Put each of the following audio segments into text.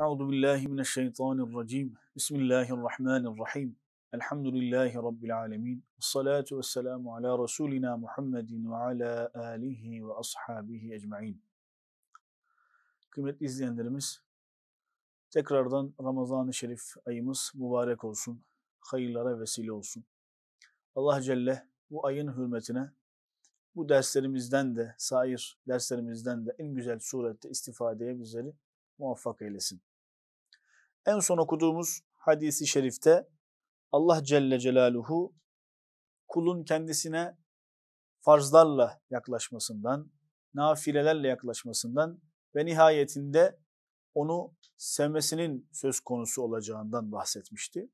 Euzu billahi mineşşeytanirracim. Bismillahirrahmanirrahim. Elhamdülillahi rabbil alamin. Salatu vesselamu ala rasulina Muhammedin ve ala alihi ve ashabihi ecmaîn. Kıymetli izleyenlerimiz, tekrardan Ramazan-ı Şerif ayımız mübarek olsun. Hayırlara vesile olsun. Allah Celle bu ayın hürmetine bu derslerimizden de, sair derslerimizden de en güzel surette istifadeye bizleri muvaffak eylesin. En son okuduğumuz hadisi şerifte Allah Celle Celaluhu kulun kendisine farzlarla yaklaşmasından, nafilelerle yaklaşmasından ve nihayetinde onu sevmesinin söz konusu olacağından bahsetmişti.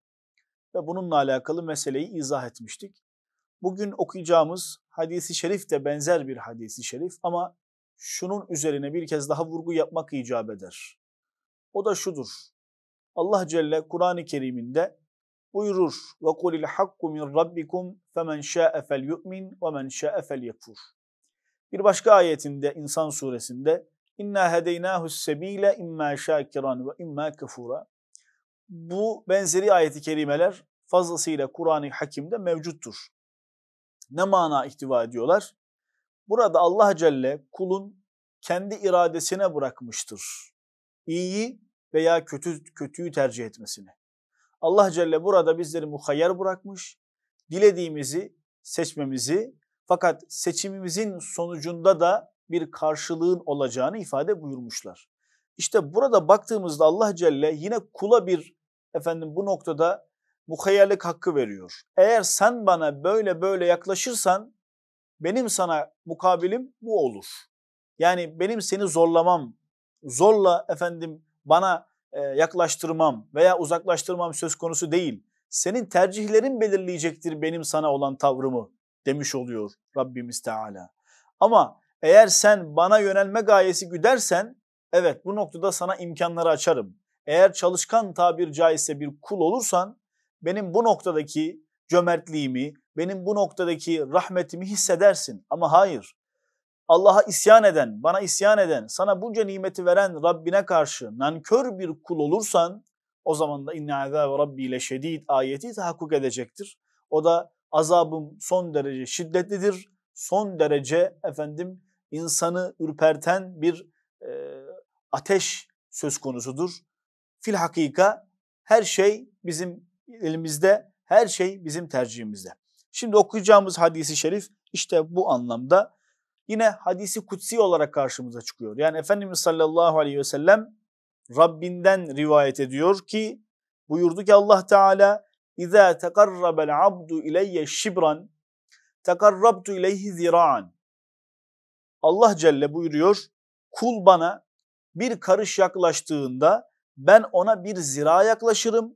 Ve bununla alakalı meseleyi izah etmiştik. Bugün okuyacağımız hadisi şerif de benzer bir hadisi şerif ama şunun üzerine bir kez daha vurgu yapmak icap eder. O da şudur. Allah Celle Kur'an-ı Kerim'inde buyurur. Ve kulil hakku min rabbikum femen şa'e fel yu'min ve men şa'e fel yekfur. Bir başka ayetinde İnsan suresinde inna hedeynahu sebile imma şakiran ve imma kafura. Bu benzeri ayeti kerimeler fazlasıyla Kur'an-ı Hakim'de mevcuttur. Ne mana ihtiva ediyorlar? Burada Allah Celle kulun kendi iradesine bırakmıştır. İyiyi veya kötü kötüyü tercih etmesini. Allah Celle burada bizleri muhayyer bırakmış. Dilediğimizi seçmemizi fakat seçimimizin sonucunda da bir karşılığın olacağını ifade buyurmuşlar. İşte burada baktığımızda Allah Celle yine kula bir efendim bu noktada muhayyerlik hakkı veriyor. Eğer sen bana böyle böyle yaklaşırsan benim sana mukabilim bu olur. Yani benim seni zorlamam, zorla efendim bana e, yaklaştırmam veya uzaklaştırmam söz konusu değil. Senin tercihlerin belirleyecektir benim sana olan tavrımı demiş oluyor Rabbimiz Teala. Ama eğer sen bana yönelme gayesi güdersen evet bu noktada sana imkanları açarım. Eğer çalışkan tabir caizse bir kul olursan benim bu noktadaki cömertliğimi, benim bu noktadaki rahmetimi hissedersin. Ama hayır, Allah'a isyan eden, bana isyan eden, sana bunca nimeti veren Rabbine karşı nankör bir kul olursan o zaman da inne azâbe rabbi ile şedid ayeti tahakkuk edecektir. O da azabım son derece şiddetlidir, son derece efendim insanı ürperten bir e, ateş söz konusudur. Fil hakika her şey bizim elimizde, her şey bizim tercihimizde. Şimdi okuyacağımız hadisi şerif işte bu anlamda yine hadisi kutsi olarak karşımıza çıkıyor. Yani Efendimiz sallallahu aleyhi ve sellem Rabbinden rivayet ediyor ki buyurdu ki Allah Teala İza tekarrabel abdu ileyye şibran tekarrabtu ileyhi zira'an Allah Celle buyuruyor kul bana bir karış yaklaştığında ben ona bir zira yaklaşırım.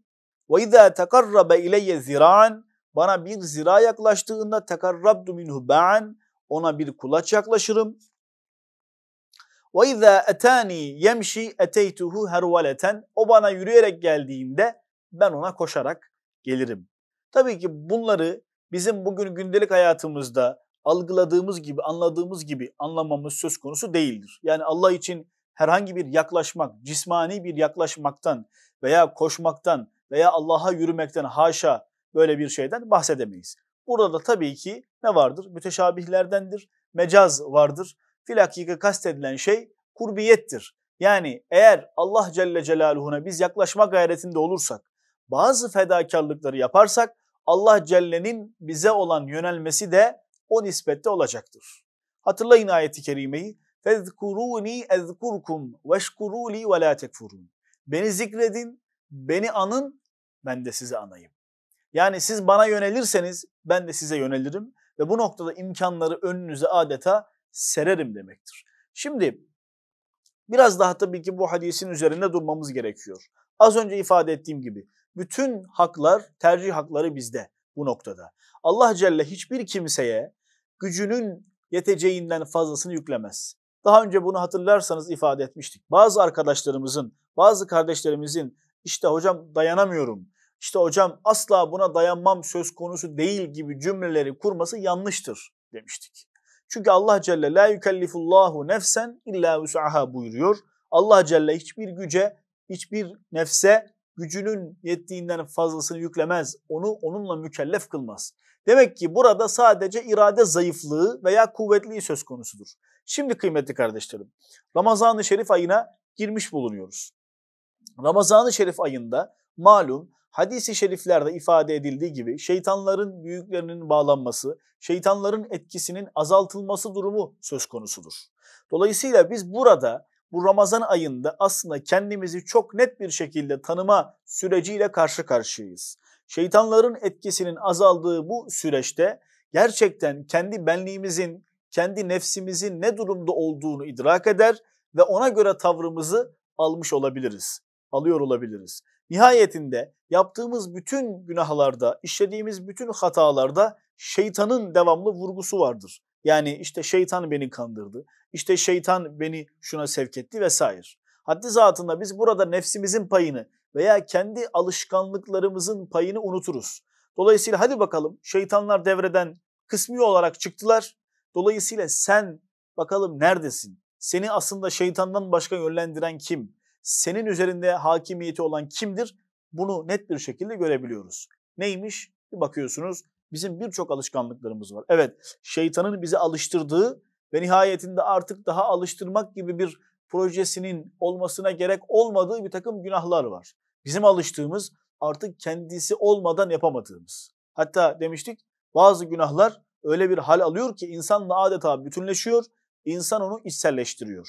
Ve izâ tekarrabe ileyye zira'an bana bir zira yaklaştığında tekarrabdu minhu ba'an ona bir kulaç yaklaşırım. Ve izâ etâni yemşi eteytuhu hervaleten. O bana yürüyerek geldiğinde ben ona koşarak gelirim. Tabii ki bunları bizim bugün gündelik hayatımızda algıladığımız gibi, anladığımız gibi anlamamız söz konusu değildir. Yani Allah için herhangi bir yaklaşmak, cismani bir yaklaşmaktan veya koşmaktan veya Allah'a yürümekten haşa böyle bir şeyden bahsedemeyiz. Burada da tabii ki ne vardır? Müteşabihlerdendir, mecaz vardır. Filakika kastedilen şey kurbiyettir. Yani eğer Allah Celle Celaluhu'na biz yaklaşma gayretinde olursak, bazı fedakarlıkları yaparsak Allah Celle'nin bize olan yönelmesi de o nispette olacaktır. Hatırlayın ayeti kerimeyi. فَذْكُرُونِي اَذْكُرْكُمْ وَشْكُرُوا لِي وَلَا تَكْفُرُونَ Beni zikredin, beni anın, ben de sizi anayım. Yani siz bana yönelirseniz, ben de size yönelirim ve bu noktada imkanları önünüze adeta sererim demektir. Şimdi biraz daha tabii ki bu hadisin üzerinde durmamız gerekiyor. Az önce ifade ettiğim gibi bütün haklar, tercih hakları bizde bu noktada. Allah Celle hiçbir kimseye gücünün yeteceğinden fazlasını yüklemez. Daha önce bunu hatırlarsanız ifade etmiştik. Bazı arkadaşlarımızın, bazı kardeşlerimizin işte hocam dayanamıyorum, işte hocam asla buna dayanmam söz konusu değil gibi cümleleri kurması yanlıştır demiştik. Çünkü Allah Celle la yükellifullahu nefsen illa vüsaha buyuruyor. Allah Celle hiçbir güce, hiçbir nefse gücünün yettiğinden fazlasını yüklemez. Onu onunla mükellef kılmaz. Demek ki burada sadece irade zayıflığı veya kuvvetliği söz konusudur. Şimdi kıymetli kardeşlerim, Ramazan-ı Şerif ayına girmiş bulunuyoruz. Ramazan-ı Şerif ayında malum hadisi şeriflerde ifade edildiği gibi şeytanların büyüklerinin bağlanması, şeytanların etkisinin azaltılması durumu söz konusudur. Dolayısıyla biz burada bu Ramazan ayında aslında kendimizi çok net bir şekilde tanıma süreciyle karşı karşıyayız. Şeytanların etkisinin azaldığı bu süreçte gerçekten kendi benliğimizin, kendi nefsimizin ne durumda olduğunu idrak eder ve ona göre tavrımızı almış olabiliriz, alıyor olabiliriz. Nihayetinde yaptığımız bütün günahlarda, işlediğimiz bütün hatalarda şeytanın devamlı vurgusu vardır. Yani işte şeytan beni kandırdı, işte şeytan beni şuna sevk etti vesaire. Haddi zatında biz burada nefsimizin payını veya kendi alışkanlıklarımızın payını unuturuz. Dolayısıyla hadi bakalım şeytanlar devreden kısmi olarak çıktılar. Dolayısıyla sen bakalım neredesin? Seni aslında şeytandan başka yönlendiren kim? senin üzerinde hakimiyeti olan kimdir? Bunu net bir şekilde görebiliyoruz. Neymiş? Bir bakıyorsunuz bizim birçok alışkanlıklarımız var. Evet şeytanın bizi alıştırdığı ve nihayetinde artık daha alıştırmak gibi bir projesinin olmasına gerek olmadığı bir takım günahlar var. Bizim alıştığımız artık kendisi olmadan yapamadığımız. Hatta demiştik bazı günahlar öyle bir hal alıyor ki insanla adeta bütünleşiyor, insan onu içselleştiriyor.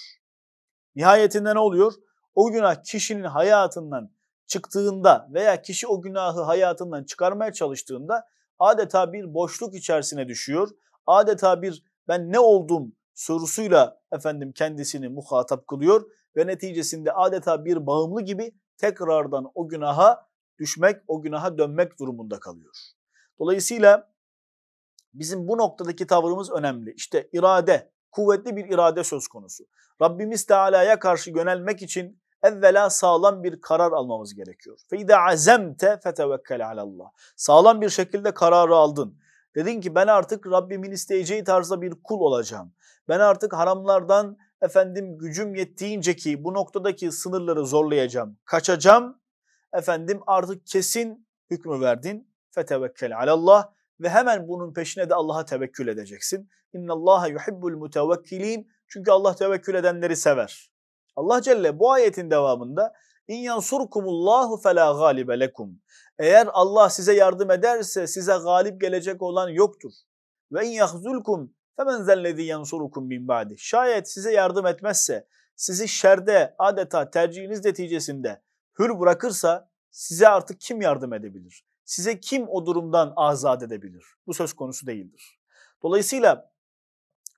Nihayetinde ne oluyor? o günah kişinin hayatından çıktığında veya kişi o günahı hayatından çıkarmaya çalıştığında adeta bir boşluk içerisine düşüyor. Adeta bir ben ne oldum sorusuyla efendim kendisini muhatap kılıyor ve neticesinde adeta bir bağımlı gibi tekrardan o günaha düşmek, o günaha dönmek durumunda kalıyor. Dolayısıyla bizim bu noktadaki tavrımız önemli. İşte irade, kuvvetli bir irade söz konusu. Rabbimiz Teala'ya karşı yönelmek için evvela sağlam bir karar almamız gerekiyor. Fe izâ azemte fetevekkel alallah. Sağlam bir şekilde kararı aldın. Dedin ki ben artık Rabbimin isteyeceği tarzda bir kul olacağım. Ben artık haramlardan efendim gücüm yettiğince ki bu noktadaki sınırları zorlayacağım, kaçacağım. Efendim artık kesin hükmü verdin. Fetevekkel alallah ve hemen bunun peşine de Allah'a tevekkül edeceksin. İnna Allah'a yuhibbul mutevekkilin. Çünkü Allah tevekkül edenleri sever. Allah Celle bu ayetin devamında İn yansurkumullahu fela galibe lekum. Eğer Allah size yardım ederse size galip gelecek olan yoktur. Ve in yahzulkum femen zellezi yansurukum min ba'di. Şayet size yardım etmezse, sizi şerde adeta tercihiniz neticesinde hür bırakırsa size artık kim yardım edebilir? size kim o durumdan azat edebilir? Bu söz konusu değildir. Dolayısıyla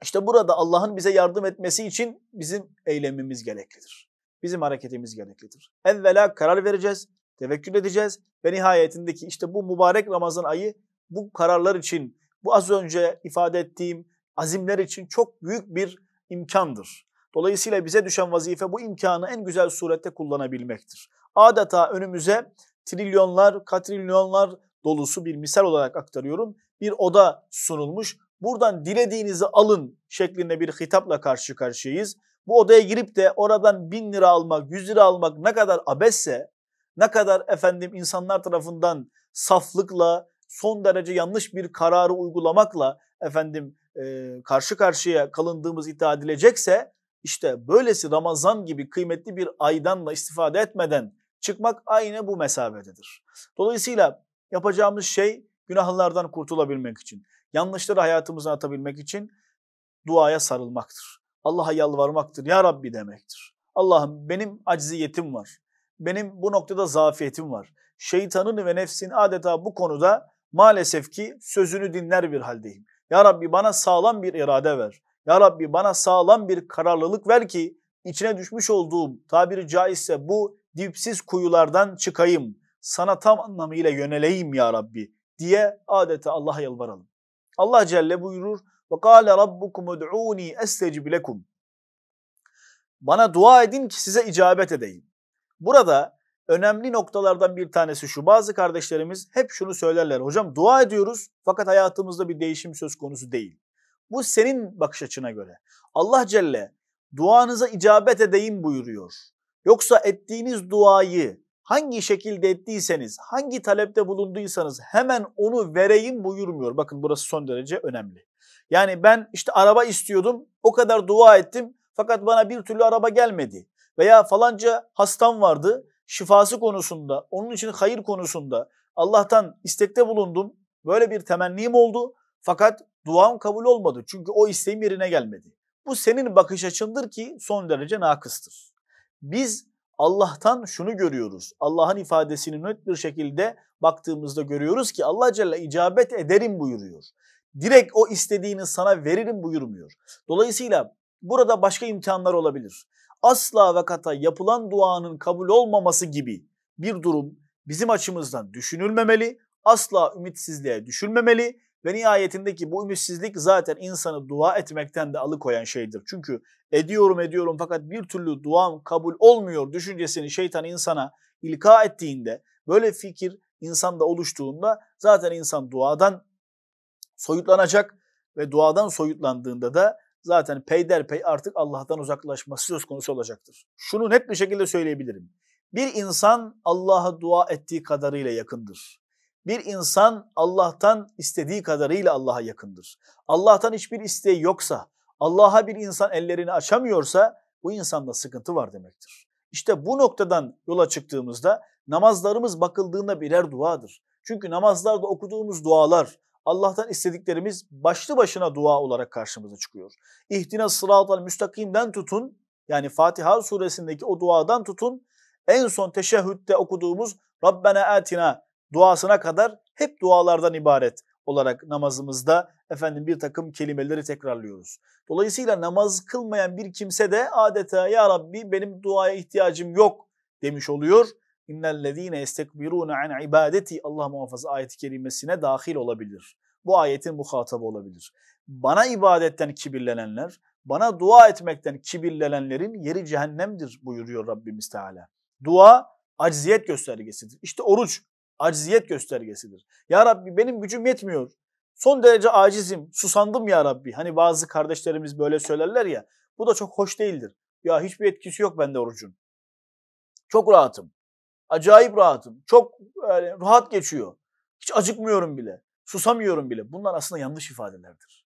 işte burada Allah'ın bize yardım etmesi için bizim eylemimiz gereklidir. Bizim hareketimiz gereklidir. Evvela karar vereceğiz, tevekkül edeceğiz ve nihayetindeki işte bu mübarek Ramazan ayı bu kararlar için, bu az önce ifade ettiğim azimler için çok büyük bir imkandır. Dolayısıyla bize düşen vazife bu imkanı en güzel surette kullanabilmektir. Adeta önümüze trilyonlar, katrilyonlar dolusu bir misal olarak aktarıyorum. Bir oda sunulmuş. Buradan dilediğinizi alın şeklinde bir hitapla karşı karşıyayız. Bu odaya girip de oradan bin lira almak, yüz lira almak ne kadar abesse, ne kadar efendim insanlar tarafından saflıkla, son derece yanlış bir kararı uygulamakla efendim e, karşı karşıya kalındığımız iddia edilecekse işte böylesi Ramazan gibi kıymetli bir aydan da istifade etmeden çıkmak aynı bu mesafededir. Dolayısıyla yapacağımız şey günahlardan kurtulabilmek için, yanlışları hayatımızdan atabilmek için duaya sarılmaktır. Allah'a yalvarmaktır, Ya Rabbi demektir. Allah'ım benim acziyetim var, benim bu noktada zafiyetim var. Şeytanın ve nefsin adeta bu konuda maalesef ki sözünü dinler bir haldeyim. Ya Rabbi bana sağlam bir irade ver. Ya Rabbi bana sağlam bir kararlılık ver ki içine düşmüş olduğum tabiri caizse bu dipsiz kuyulardan çıkayım, sana tam anlamıyla yöneleyim ya Rabbi diye adeta Allah'a yalvaralım. Allah Celle buyurur ve kâle rabbukum ud'ûni estecib Bana dua edin ki size icabet edeyim. Burada önemli noktalardan bir tanesi şu. Bazı kardeşlerimiz hep şunu söylerler. Hocam dua ediyoruz fakat hayatımızda bir değişim söz konusu değil. Bu senin bakış açına göre. Allah Celle duanıza icabet edeyim buyuruyor. Yoksa ettiğiniz duayı hangi şekilde ettiyseniz, hangi talepte bulunduysanız hemen onu vereyim buyurmuyor. Bakın burası son derece önemli. Yani ben işte araba istiyordum, o kadar dua ettim fakat bana bir türlü araba gelmedi. Veya falanca hastam vardı, şifası konusunda, onun için hayır konusunda Allah'tan istekte bulundum. Böyle bir temennim oldu fakat duam kabul olmadı çünkü o isteğim yerine gelmedi. Bu senin bakış açındır ki son derece nakıstır. Biz Allah'tan şunu görüyoruz. Allah'ın ifadesini net bir şekilde baktığımızda görüyoruz ki Allah Celle icabet ederim buyuruyor. Direkt o istediğini sana veririm buyurmuyor. Dolayısıyla burada başka imkanlar olabilir. Asla ve kata yapılan duanın kabul olmaması gibi bir durum bizim açımızdan düşünülmemeli. Asla ümitsizliğe düşülmemeli ve nihayetindeki bu ümitsizlik zaten insanı dua etmekten de alıkoyan şeydir. Çünkü ediyorum ediyorum fakat bir türlü duam kabul olmuyor düşüncesini şeytan insana ilka ettiğinde, böyle fikir insanda oluştuğunda zaten insan duadan soyutlanacak ve duadan soyutlandığında da zaten peyderpey artık Allah'tan uzaklaşması söz konusu olacaktır. Şunu net bir şekilde söyleyebilirim. Bir insan Allah'a dua ettiği kadarıyla yakındır. Bir insan Allah'tan istediği kadarıyla Allah'a yakındır. Allah'tan hiçbir isteği yoksa, Allah'a bir insan ellerini açamıyorsa bu insanda sıkıntı var demektir. İşte bu noktadan yola çıktığımızda namazlarımız bakıldığında birer duadır. Çünkü namazlarda okuduğumuz dualar, Allah'tan istediklerimiz başlı başına dua olarak karşımıza çıkıyor. İhtina sıratal müstakimden tutun, yani Fatiha suresindeki o duadan tutun, en son teşehhütte okuduğumuz Rabbena atina duasına kadar hep dualardan ibaret olarak namazımızda efendim bir takım kelimeleri tekrarlıyoruz. Dolayısıyla namaz kılmayan bir kimse de adeta ya Rabbi benim duaya ihtiyacım yok demiş oluyor. İnnellezîne estekbirûne an ibadeti Allah muhafaza ayet-i kerimesine dahil olabilir. Bu ayetin muhatabı olabilir. Bana ibadetten kibirlenenler, bana dua etmekten kibirlenenlerin yeri cehennemdir buyuruyor Rabbimiz Teala. Dua acziyet göstergesidir. İşte oruç Aciziyet göstergesidir. Ya Rabbi benim gücüm yetmiyor. Son derece acizim, susandım ya Rabbi. Hani bazı kardeşlerimiz böyle söylerler ya. Bu da çok hoş değildir. Ya hiçbir etkisi yok bende orucun. Çok rahatım. Acayip rahatım. Çok yani rahat geçiyor. Hiç acıkmıyorum bile. Susamıyorum bile. Bunlar aslında yanlış ifadelerdir.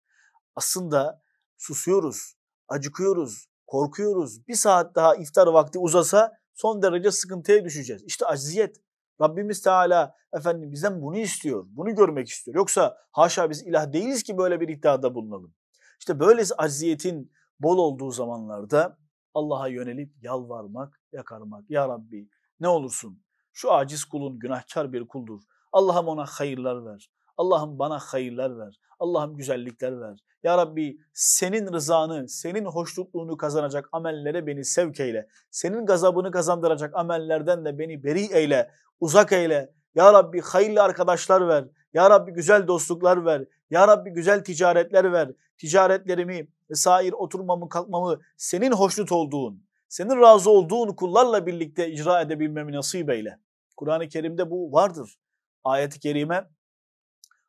Aslında susuyoruz, acıkıyoruz, korkuyoruz. Bir saat daha iftar vakti uzasa son derece sıkıntıya düşeceğiz. İşte acziyet. Rabbimiz Teala efendim bizden bunu istiyor. Bunu görmek istiyor. Yoksa haşa biz ilah değiliz ki böyle bir iddiada bulunalım. İşte böylesi acziyetin bol olduğu zamanlarda Allah'a yönelip yalvarmak, yakarmak. Ya Rabbi ne olursun şu aciz kulun günahkar bir kuldur. Allah'ım ona hayırlar ver. Allah'ım bana hayırlar ver. Allah'ım güzellikler ver. Ya Rabbi senin rızanı, senin hoşnutluğunu kazanacak amellere beni sevk eyle. Senin gazabını kazandıracak amellerden de beni beri eyle, uzak eyle. Ya Rabbi hayırlı arkadaşlar ver. Ya Rabbi güzel dostluklar ver. Ya Rabbi güzel ticaretler ver. Ticaretlerimi vesair oturmamı kalkmamı senin hoşnut olduğun, senin razı olduğun kullarla birlikte icra edebilmemi nasip eyle. Kur'an-ı Kerim'de bu vardır. Ayet-i Kerime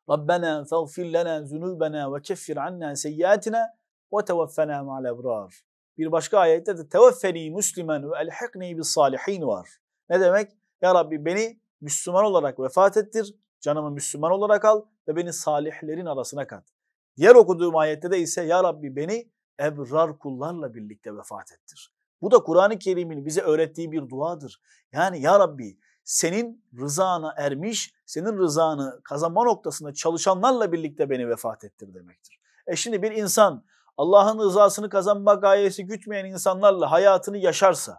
Rabbena fagfir lana zunubena ve keffir anna seyyiatina ve tevaffena ma'al ebrar. Bir başka ayette de teveffeni müslimen ve elhikni bis salihin var. Ne demek? Ya Rabbi beni Müslüman olarak vefat ettir, canımı Müslüman olarak al ve beni salihlerin arasına kat. Diğer okuduğum ayette de ise Ya Rabbi beni ebrar kullarla birlikte vefat ettir. Bu da Kur'an-ı Kerim'in bize öğrettiği bir duadır. Yani Ya Rabbi senin rızana ermiş, senin rızanı kazanma noktasında çalışanlarla birlikte beni vefat ettir demektir. E şimdi bir insan Allah'ın rızasını kazanma gayesi gütmeyen insanlarla hayatını yaşarsa,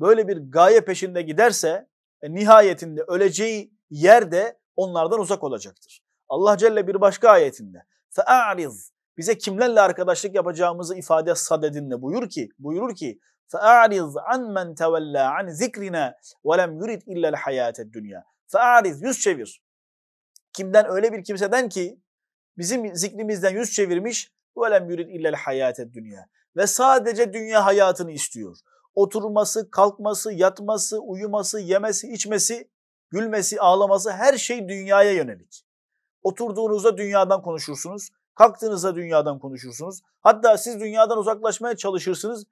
böyle bir gaye peşinde giderse e, nihayetinde öleceği yerde onlardan uzak olacaktır. Allah Celle bir başka ayetinde فَاَعْرِضْ bize kimlerle arkadaşlık yapacağımızı ifade sadedinle buyur ki, buyurur ki فَاَعْرِضْ عَنْ مَنْ تَوَلَّا عَنْ zikrina وَلَمْ يُرِدْ اِلَّا الْحَيَاةَ الدُّنْيَا فَاَعْرِضْ Yüz çevir. Kimden? Öyle bir kimseden ki bizim zikrimizden yüz çevirmiş وَلَمْ يُرِدْ اِلَّا الْحَيَاةَ الدُّنْيَا Ve sadece dünya hayatını istiyor. Oturması, kalkması, yatması, uyuması, yemesi, içmesi, gülmesi, ağlaması her şey dünyaya yönelik. Oturduğunuzda dünyadan konuşursunuz. Kalktığınızda dünyadan konuşursunuz. Hatta siz dünyadan uzaklaşmaya çalışırsınız.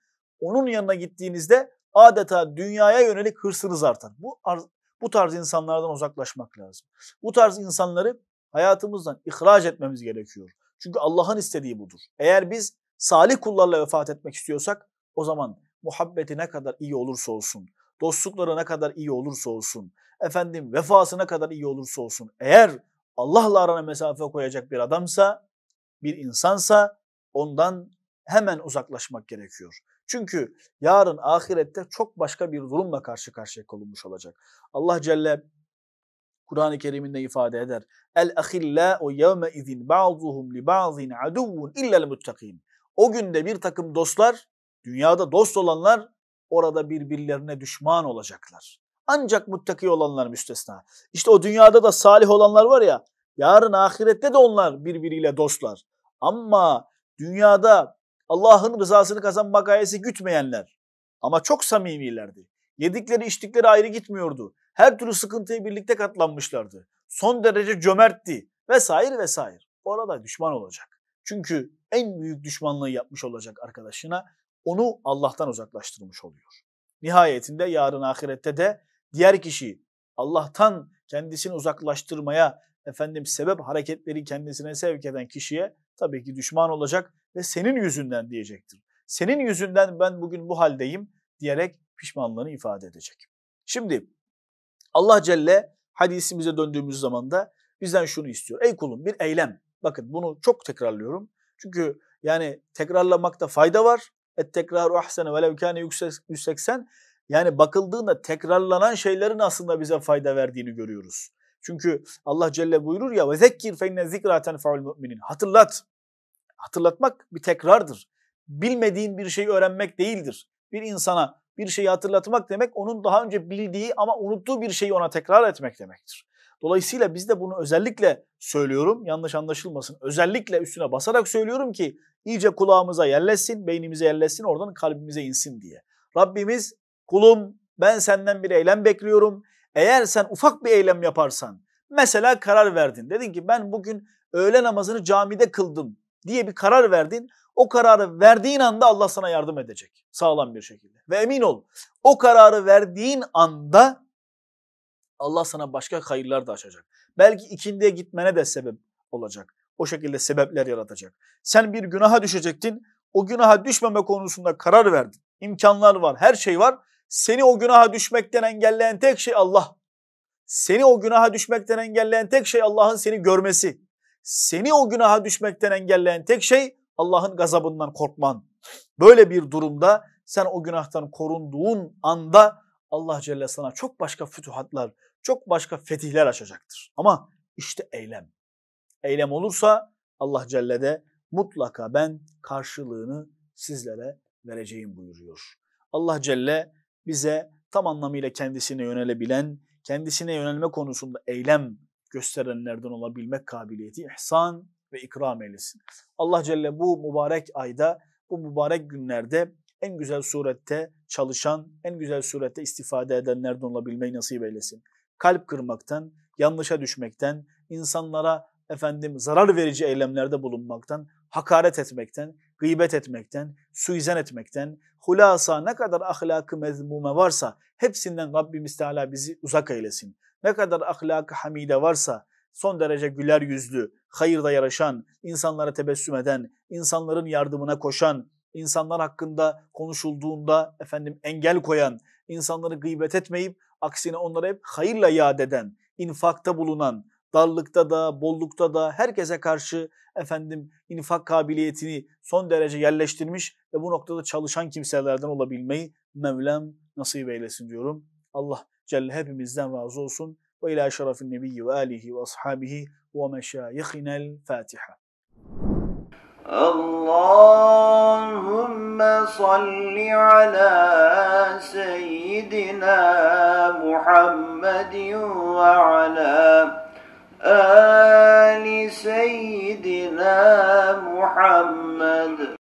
Onun yanına gittiğinizde adeta dünyaya yönelik hırsınız artar. Bu bu tarz insanlardan uzaklaşmak lazım. Bu tarz insanları hayatımızdan ihraç etmemiz gerekiyor. Çünkü Allah'ın istediği budur. Eğer biz salih kullarla vefat etmek istiyorsak o zaman muhabbeti ne kadar iyi olursa olsun, dostlukları ne kadar iyi olursa olsun, efendim vefası ne kadar iyi olursa olsun eğer Allah'la arana mesafe koyacak bir adamsa, bir insansa ondan hemen uzaklaşmak gerekiyor. Çünkü yarın ahirette çok başka bir durumla karşı karşıya kalınmış olacak. Allah Celle Kur'an-ı Kerim'inde ifade eder. El ahilla o yevme izin ba'zuhum li ba'zin aduvun illel muttakin. O günde bir takım dostlar, dünyada dost olanlar orada birbirlerine düşman olacaklar. Ancak muttaki olanlar müstesna. İşte o dünyada da salih olanlar var ya, yarın ahirette de onlar birbiriyle dostlar. Ama dünyada Allah'ın rızasını kazanma gayesi gütmeyenler ama çok samimilerdi. Yedikleri içtikleri ayrı gitmiyordu. Her türlü sıkıntıyı birlikte katlanmışlardı. Son derece cömertti vesaire vesaire. Orada düşman olacak. Çünkü en büyük düşmanlığı yapmış olacak arkadaşına onu Allah'tan uzaklaştırmış oluyor. Nihayetinde yarın ahirette de diğer kişi Allah'tan kendisini uzaklaştırmaya efendim sebep hareketleri kendisine sevk eden kişiye tabii ki düşman olacak ve senin yüzünden diyecektir. Senin yüzünden ben bugün bu haldeyim diyerek pişmanlığını ifade edecek. Şimdi Allah Celle hadisimize döndüğümüz zaman da bizden şunu istiyor. Ey kulum bir eylem. Bakın bunu çok tekrarlıyorum. Çünkü yani tekrarlamakta fayda var. Et tekraru ahsene velev kâne 180. Yani bakıldığında tekrarlanan şeylerin aslında bize fayda verdiğini görüyoruz. Çünkü Allah Celle buyurur ya ve zekir fe inne zikra tenfaul müminin. Hatırlat. Hatırlatmak bir tekrardır. Bilmediğin bir şeyi öğrenmek değildir. Bir insana bir şeyi hatırlatmak demek onun daha önce bildiği ama unuttuğu bir şeyi ona tekrar etmek demektir. Dolayısıyla biz de bunu özellikle söylüyorum. Yanlış anlaşılmasın. Özellikle üstüne basarak söylüyorum ki iyice kulağımıza yerleşsin, beynimize yerleşsin, oradan kalbimize insin diye. Rabbimiz kulum ben senden bir eylem bekliyorum. Eğer sen ufak bir eylem yaparsan, mesela karar verdin. Dedin ki ben bugün öğle namazını camide kıldım diye bir karar verdin. O kararı verdiğin anda Allah sana yardım edecek sağlam bir şekilde. Ve emin ol o kararı verdiğin anda Allah sana başka hayırlar da açacak. Belki ikindiye gitmene de sebep olacak. O şekilde sebepler yaratacak. Sen bir günaha düşecektin. O günaha düşmeme konusunda karar verdin. İmkanlar var, her şey var. Seni o günaha düşmekten engelleyen tek şey Allah. Seni o günaha düşmekten engelleyen tek şey Allah'ın seni görmesi. Seni o günaha düşmekten engelleyen tek şey Allah'ın gazabından korkman. Böyle bir durumda sen o günahtan korunduğun anda Allah Celle sana çok başka fütuhatlar, çok başka fetihler açacaktır. Ama işte eylem. Eylem olursa Allah Celle de mutlaka ben karşılığını sizlere vereceğim buyuruyor. Allah Celle bize tam anlamıyla kendisine yönelebilen, kendisine yönelme konusunda eylem gösterenlerden olabilmek kabiliyeti ihsan ve ikram eylesin. Allah Celle bu mübarek ayda, bu mübarek günlerde en güzel surette çalışan, en güzel surette istifade edenlerden olabilmeyi nasip eylesin. Kalp kırmaktan, yanlışa düşmekten, insanlara efendim zarar verici eylemlerde bulunmaktan, hakaret etmekten, gıybet etmekten, suizan etmekten, hulasa ne kadar ahlakı mezmume varsa hepsinden Rabbimiz Teala bizi uzak eylesin ne kadar ahlak hamide varsa, son derece güler yüzlü, hayırda yaraşan, insanlara tebessüm eden, insanların yardımına koşan, insanlar hakkında konuşulduğunda efendim engel koyan, insanları gıybet etmeyip aksine onları hep hayırla yad eden, infakta bulunan, darlıkta da, bollukta da herkese karşı efendim infak kabiliyetini son derece yerleştirmiş ve bu noktada çalışan kimselerden olabilmeyi Mevlam nasip eylesin diyorum. Allah Celle hepimizden razı olsun. Ve ila şerefin nebiyyi ve alihi ve ashabihi ve meşayihinel Fatiha. Allahümme salli ala seyyidina Muhammedin ve ala ali seyyidina Muhammed.